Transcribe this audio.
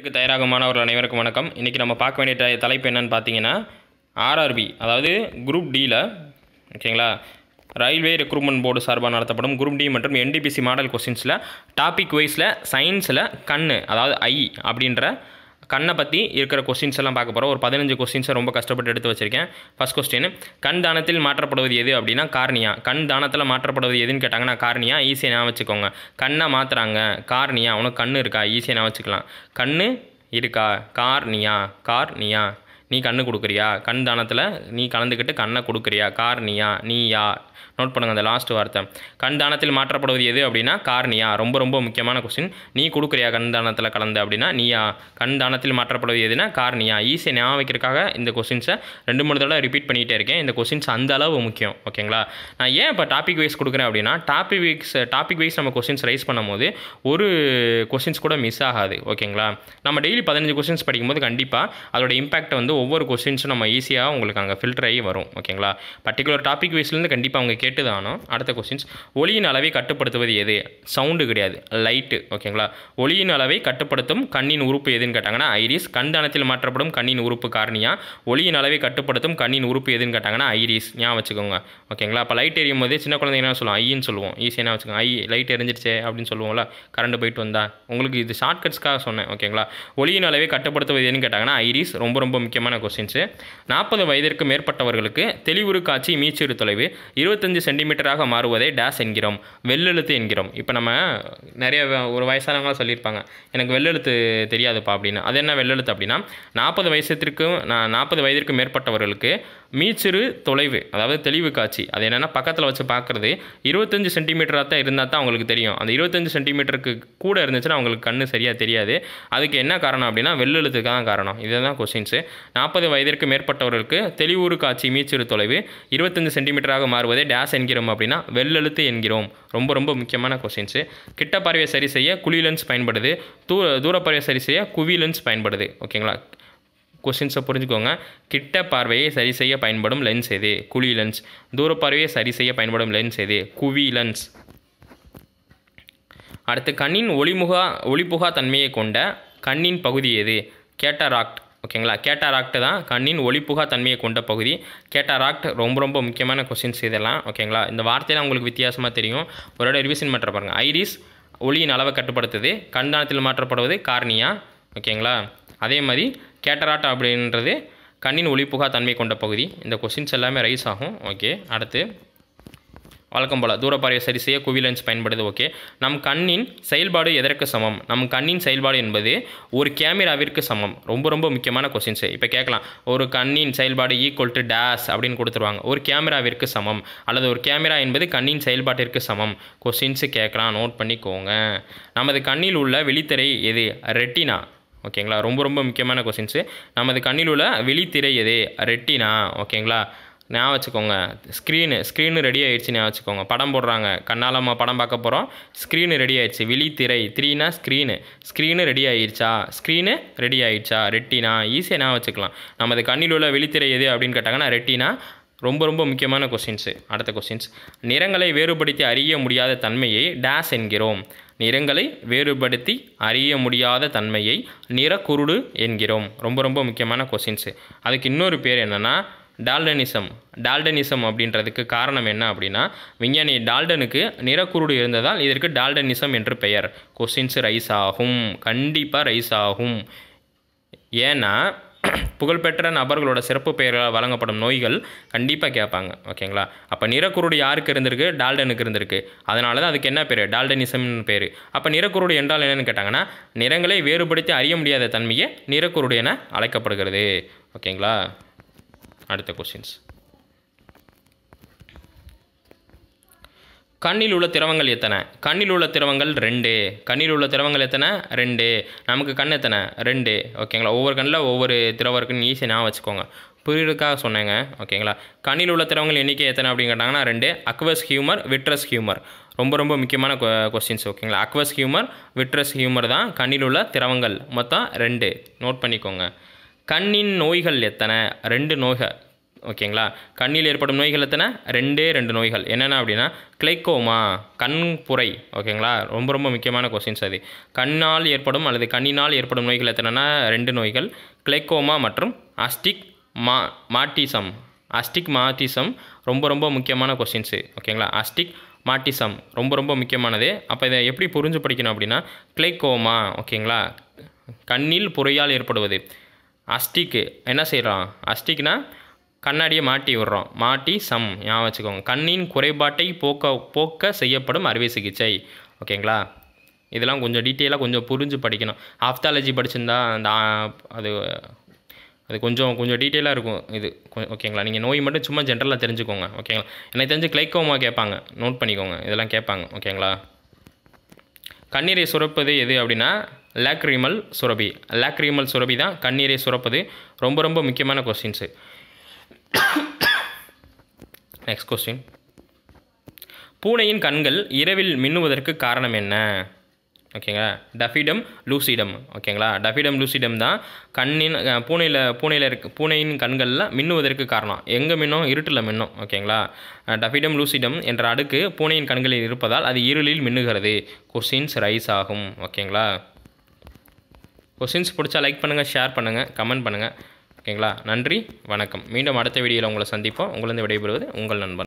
இதுக்கு தயாராகும் மாணவர்கள் அனைவருக்கும் வணக்கம் இன்றைக்கி நம்ம பார்க்க வேண்டிய தலைப்பு என்னென்னு பார்த்தீங்கன்னா ஆர்ஆர்பி அதாவது குரூப் டியில் ஓகேங்களா ரயில்வே ரெக்ரூட்மெண்ட் போர்டு சார்பாக நடத்தப்படும் குரூப் டி மற்றும் என்டிபிசி மாடல் கொஸ்டின்ஸில் டாபிக் வைஸில் சயின்ஸில் கண் அதாவது ஐ அப்படின்ற கண்ணை பற்றி இருக்கிற கொஸ்டின்ஸ் எல்லாம் பார்க்க போகிறோம் ஒரு பதினஞ்சு கொஸ்டின்ஸை ரொம்ப கஷ்டப்பட்டு எடுத்து வச்சிருக்கேன் ஃபஸ்ட் கொஸ்டின் கண் தானத்தில் மாற்றப்படுவது எது அப்படின்னா கார்னியா கண் தானத்தில் மாற்றப்படுவது எதுன்னு கேட்டாங்கன்னா கார்னியா ஈஸியாக நான் வச்சுக்கோங்க கண்ணை மாற்றுறாங்க கார்னியா உனக்கு கண் இருக்கா ஈஸியாக நான் வச்சுக்கலாம் கண் இருக்கா கார்னியா கார்னியா நீ கண்ணு கொடுக்குறியா கண் தானத்தில் நீ கலந்துக்கிட்டு கண்ணை கொடுக்குறியா கார்னியா நீயா நோட் பண்ணுங்கள் அந்த லாஸ்ட் வார்த்தை கண் தானத்தில் மாற்றப்படுவது எது அப்படின்னா கார்னியா ரொம்ப ரொம்ப முக்கியமான கொஸ்டின் நீ கொடுக்குறியா கண் தானத்தில் கலந்து அப்படின்னா நீயா கண் தானத்தில் மாற்றப்படுவது எதுனா கார்னியா ஈஸியாக ஞாபகம் வைக்கிறதுக்காக இந்த கொஸ்டின்ஸை ரெண்டு மூணு தடவை ரிப்பீட் பண்ணிகிட்டே இருக்கேன் இந்த கொஸ்டின்ஸ் அந்த அளவு முக்கியம் ஓகேங்களா நான் ஏன் இப்போ டாபிக் வைஸ் கொடுக்குறேன் அப்படின்னா டாபிக் வைஸ் டாபிக் வைஸ் நம்ம கொஸ்டின்ஸ் ரைஸ் பண்ணும்போது ஒரு கொஸ்டின்ஸ் கூட மிஸ் ஆகாது ஓகேங்களா நம்ம டெய்லி பதினஞ்சு கொஸ்டின்ஸ் படிக்கும்போது கண்டிப்பாக அதோட இம்பாக்ட் வந்து ஒவ்வொரு கொஸ்டின்ஸும் நம்ம ஈஸியாக உங்களுக்கு அங்கே ஃபில்டர் ஆகி வரும் ஓகேங்களா பர்டிகுலர் டாபிக் வைஸ்லேருந்து கண்டிப்பாக அவங்க கேட்டு தானோ அடுத்த கொஸ்டின்ஸ் ஒளியின் அளவை கட்டுப்படுத்துவது எது சவுண்டு கிடையாது லைட்டு ஓகேங்களா ஒளியின் அளவை கட்டுப்படுத்தும் கண்ணின் உறுப்பு எதுன்னு கேட்டாங்கன்னா ஐரிஸ் கண்தானத்தில் மாற்றப்படும் கண்ணின் உறுப்பு காரணியா ஒளியின் அளவை கட்டுப்படுத்தும் கண்ணின் உறுப்பு எதுன்னு கேட்டாங்கன்னா ஐரிஸ் ஞாபகம் வச்சுக்கோங்க ஓகேங்களா அப்போ லைட் எரியும் போது சின்ன குழந்தை என்ன சொல்லுவோம் ஐன்னு சொல்லுவோம் ஈஸியாக என்ன வச்சுக்கோங்க ஐ லைட் எரிஞ்சிருச்சே அப்படின்னு சொல்லுவோம்ல கரண்ட் போயிட்டு வந்தா உங்களுக்கு இது ஷார்ட்கட்ஸ்க்காக சொன்னேன் ஓகேங்களா ஒளியின் அளவை கட்டுப்படுத்துவது எதுன்னு கேட்டாங்கன்னா ஐரிஸ் ரொம்ப ரொம்ப முக்கியமான முக்கியமான கொஸ்டின்ஸு நாற்பது வயதிற்கு மேற்பட்டவர்களுக்கு தெளிவுறு காட்சி மீச்சிறு தொலைவு இருபத்தஞ்சு சென்டிமீட்டராக மாறுவதை டேஸ் என்கிறோம் வெள்ளெழுத்து என்கிறோம் இப்போ நம்ம நிறைய ஒரு வயசானவங்களாம் சொல்லியிருப்பாங்க எனக்கு வெள்ளெழுத்து தெரியாதுப்பா அப்படின்னு அது என்ன வெள்ளெழுத்து அப்படின்னா நாற்பது வயசத்திற்கும் நான் நாற்பது வயதிற்கு மேற்பட்டவர்களுக்கு மீச்சிறு தொலைவு அதாவது தெளிவு காட்சி அது என்னென்னா பக்கத்தில் வச்சு பார்க்குறது இருபத்தஞ்சு சென்டிமீட்டராக தான் இருந்தால் தான் அவங்களுக்கு தெரியும் அந்த இருபத்தஞ்சு சென்டிமீட்டருக்கு கூட இருந்துச்சுன்னா அவங்களுக்கு கண்ணு சரியாக தெரியாது அதுக்கு என்ன காரணம் அப்படின்னா வெள்ளெழுத்துக்கு தான் காரணம் இதுதான் கொஸ்டின்ஸு நாற்பது வயதிற்கு மேற்பட்டவர்களுக்கு தெளிவுறு காட்சி மீச்சிறு தொலைவு இருபத்தஞ்சு சென்டிமீட்டராக மாறுவதே டேஸ் என்கிறோம் அப்படின்னா வெள்ளெழுத்து என்கிறோம் ரொம்ப ரொம்ப முக்கியமான கொஸ்டின்ஸு கிட்ட பறவை சரி செய்ய குழி லென்ஸ் பயன்படுது தூ தூரப்பறவை சரி செய்ய குவி லென்ஸ் பயன்படுது ஓகேங்களா கொஸ்டின்ஸை புரிஞ்சுக்கோங்க கிட்ட பார்வையை சரி செய்ய பயன்படும் லென்ஸ் எது குழி லென்ஸ் தூரப்பார்வையை சரி செய்ய பயன்படும் லென்ஸ் எது குவி லென்ஸ் அடுத்து கண்ணின் ஒளிமுகா ஒளிபுகா தன்மையை கொண்ட கண்ணின் பகுதி எது கேட்டராக்ட் ஓகேங்களா கேட்டாராக்ட் தான் கண்ணின் ஒளிப்புகா தன்மையை கொண்ட பகுதி கேட்டாராக்ட் ரொம்ப ரொம்ப முக்கியமான கொஸ்டின்ஸ் இதெல்லாம் ஓகேங்களா இந்த வார்த்தையெல்லாம் உங்களுக்கு வித்தியாசமாக தெரியும் ஒருவேளை ரிவிஷன் பண்ணுற பாருங்கள் ஐரிஸ் ஒளியின் அளவை கட்டுப்படுத்துது கண்தானத்தில் மாற்றப்படுவது கார்னியா ஓகேங்களா அதே மாதிரி கேட்டராட் அப்படின்றது கண்ணின் ஒளிப்புகா தன்மை கொண்ட பகுதி இந்த கொஸ்டின்ஸ் எல்லாமே ரைஸ் ஆகும் ஓகே அடுத்து வழக்கம் போல் தூரப்பார்வை சரி செய்ய லென்ஸ் பயன்படுது ஓகே நம் கண்ணின் செயல்பாடு எதற்கு சமம் நம் கண்ணின் செயல்பாடு என்பது ஒரு கேமராவிற்கு சமம் ரொம்ப ரொம்ப முக்கியமான கொஸ்டின்ஸ் இப்போ கேட்கலாம் ஒரு கண்ணின் செயல்பாடு ஈக்குவல் டு டேஸ் அப்படின்னு கொடுத்துருவாங்க ஒரு கேமராவிற்கு சமம் அல்லது ஒரு கேமரா என்பது கண்ணின் செயல்பாட்டிற்கு சமம் கொஸ்டின்ஸு கேட்கலாம் நோட் பண்ணிக்கோங்க நமது கண்ணில் உள்ள வெளித்திரை எது ரெட்டினா ஓகேங்களா ரொம்ப ரொம்ப முக்கியமான கொஸ்டின்ஸு நமது கண்ணில் உள்ள வெளித்திரை எது ரெட்டினா ஓகேங்களா ஞாபகம் வச்சுக்கோங்க ஸ்க்ரீனு ஸ்க்ரீனு ரெடி ஆகிடுச்சு ஞாபகம் வச்சுக்கோங்க படம் போடுறாங்க கண்ணால் நம்ம படம் பார்க்க போகிறோம் ஸ்க்ரீனு ரெடி விழி திரை த்ரீனா ஸ்க்ரீனு ஸ்க்ரீனு ரெடி ஆகிடுச்சா ஸ்க்ரீனு ரெடி ஆகிடுச்சா ரெட்டினா ஈஸியாக ஞாபகம் வச்சுக்கலாம் நமது கண்ணில் உள்ள விழித்திரை எது அப்படின்னு கேட்டாங்கன்னா ரெட்டினா ரொம்ப ரொம்ப முக்கியமான கொஸ்டின்ஸு அடுத்த கொஸ்டின்ஸ் நிறங்களை வேறுபடுத்தி அறிய முடியாத தன்மையை டேஸ் என்கிறோம் நிறங்களை வேறுபடுத்தி அறிய முடியாத தன்மையை நிறக்குருடு என்கிறோம் ரொம்ப ரொம்ப முக்கியமான கொஸ்டின்ஸு அதுக்கு இன்னொரு பேர் என்னென்னா டால்டனிசம் டால்டனிசம் அப்படின்றதுக்கு காரணம் என்ன அப்படின்னா விஞ்ஞானி டால்டனுக்கு நிறக்குருடு இருந்ததால் இதற்கு டால்டனிசம் என்று பெயர் கொஸ்டின்ஸ் ரைஸ் ஆகும் கண்டிப்பாக ரைஸ் ஆகும் ஏன்னா புகழ்பெற்ற நபர்களோட சிறப்பு பெயர்களால் வழங்கப்படும் நோய்கள் கண்டிப்பாக கேட்பாங்க ஓகேங்களா அப்போ நிறக்குருடு யாருக்கு இருந்திருக்கு டால்டனுக்கு இருந்திருக்கு அதனால தான் அதுக்கு என்ன பேர் டால்டனிசம்னு பேர் அப்போ நிறக்குருடு என்றால் என்னென்னு கேட்டாங்கன்னா நிறங்களை வேறுபடுத்தி அறிய முடியாத தன்மையை நிறக்குருடு என அழைக்கப்படுகிறது ஓகேங்களா அடுத்த கொஸ்டின்ஸ் கண்ணில் உள்ள திரவங்கள் எத்தனை கண்ணில் உள்ள திரவங்கள் ரெண்டு கண்ணில் உள்ள திரவங்கள் எத்தனை ரெண்டு நமக்கு கண் எத்தனை ரெண்டு ஓகேங்களா ஒவ்வொரு கண்ணில் ஒவ்வொரு திரவம் இருக்குன்னு ஈஸியாக வச்சுக்கோங்க புரியுறதுக்காக சொன்னேங்க ஓகேங்களா கண்ணில் உள்ள திரவங்கள் எண்ணிக்கை எத்தனை அப்படின்னு கேட்டாங்கன்னா ரெண்டு அக்வஸ் ஹியூமர் விட்ரஸ் ஹியூமர் ரொம்ப ரொம்ப முக்கியமான கொஸ்டின்ஸ் ஓகேங்களா அக்வஸ் ஹியூமர் விட்ரஸ் ஹியூமர் தான் கண்ணில் உள்ள திரவங்கள் மொத்தம் ரெண்டு நோட் பண்ணிக்கோங்க கண்ணின் நோய்கள் எத்தனை ரெண்டு நோய்கள் ஓகேங்களா கண்ணில் ஏற்படும் நோய்கள் எத்தனை ரெண்டே ரெண்டு நோய்கள் என்னென்ன அப்படின்னா கிளைக்கோமா கண் புரை ஓகேங்களா ரொம்ப ரொம்ப முக்கியமான கொஸ்டின்ஸ் அது கண்ணால் ஏற்படும் அல்லது கண்ணினால் ஏற்படும் நோய்கள் எத்தனைனா ரெண்டு நோய்கள் கிளைக்கோமா மற்றும் அஸ்டிக் மா மாட்டிசம் அஸ்டிக் மாட்டிசம் ரொம்ப ரொம்ப முக்கியமான கொஸ்டின்ஸு ஓகேங்களா அஸ்டிக் மாட்டிசம் ரொம்ப ரொம்ப முக்கியமானது அப்போ இதை எப்படி புரிஞ்சு படிக்கணும் அப்படின்னா கிளைக்கோமா ஓகேங்களா கண்ணில் புறையால் ஏற்படுவது அஸ்டிக்கு என்ன செய்கிறோம் அஸ்டிக்னா கண்ணாடியை மாட்டி விடுறோம் மாட்டி சம் ஞாபகம் வச்சுக்கோங்க கண்ணின் குறைபாட்டை போக்க போக்க செய்யப்படும் அறுவை சிகிச்சை ஓகேங்களா இதெல்லாம் கொஞ்சம் டீட்டெயிலாக கொஞ்சம் புரிஞ்சு படிக்கணும் ஆஃப்தாலஜி படிச்சிருந்தா அந்த அது அது கொஞ்சம் கொஞ்சம் டீட்டெயிலாக இருக்கும் இது ஓகேங்களா நீங்கள் நோய் மட்டும் சும்மா ஜென்ரலாக தெரிஞ்சுக்கோங்க ஓகேங்களா எனக்கு தெரிஞ்சு கிளைக்கோமா கேட்பாங்க நோட் பண்ணிக்கோங்க இதெல்லாம் கேட்பாங்க ஓகேங்களா கண்ணீரை சுரப்பது எது அப்படின்னா லாக்ரிமல் சுரபி லாக்ரிமல் சுரபி தான் கண்ணீரை சுரப்பது ரொம்ப ரொம்ப முக்கியமான கொஸ்டின்ஸு நெக்ஸ்ட் கொஸ்டின் பூனையின் கண்கள் இரவில் மின்னுவதற்கு காரணம் என்ன ஓகேங்களா டஃபிடம் லூசிடம் ஓகேங்களா டஃபிடம் லூசிடம் தான் கண்ணின் பூனையில் பூனையில் இருக்க பூனையின் கண்களில் மின்னுவதற்கு காரணம் எங்கே மின்னும் இருட்டில் மின்னும் ஓகேங்களா டஃபிடம் லூசிடம் என்ற அடுக்கு பூனையின் கண்களில் இருப்பதால் அது இருளில் மின்னுகிறது கொஸ்டின்ஸ் ரைஸ் ஆகும் ஓகேங்களா கொஷின்ஸ் பிடிச்சா லைக் பண்ணுங்கள் ஷேர் பண்ணுங்கள் கமெண்ட் பண்ணுங்கள் ஓகேங்களா நன்றி வணக்கம் மீண்டும் அடுத்த வீடியோவில் உங்களை சந்திப்போம் உங்களிருந்து விடைபெறுவது உங்கள் நண்பன்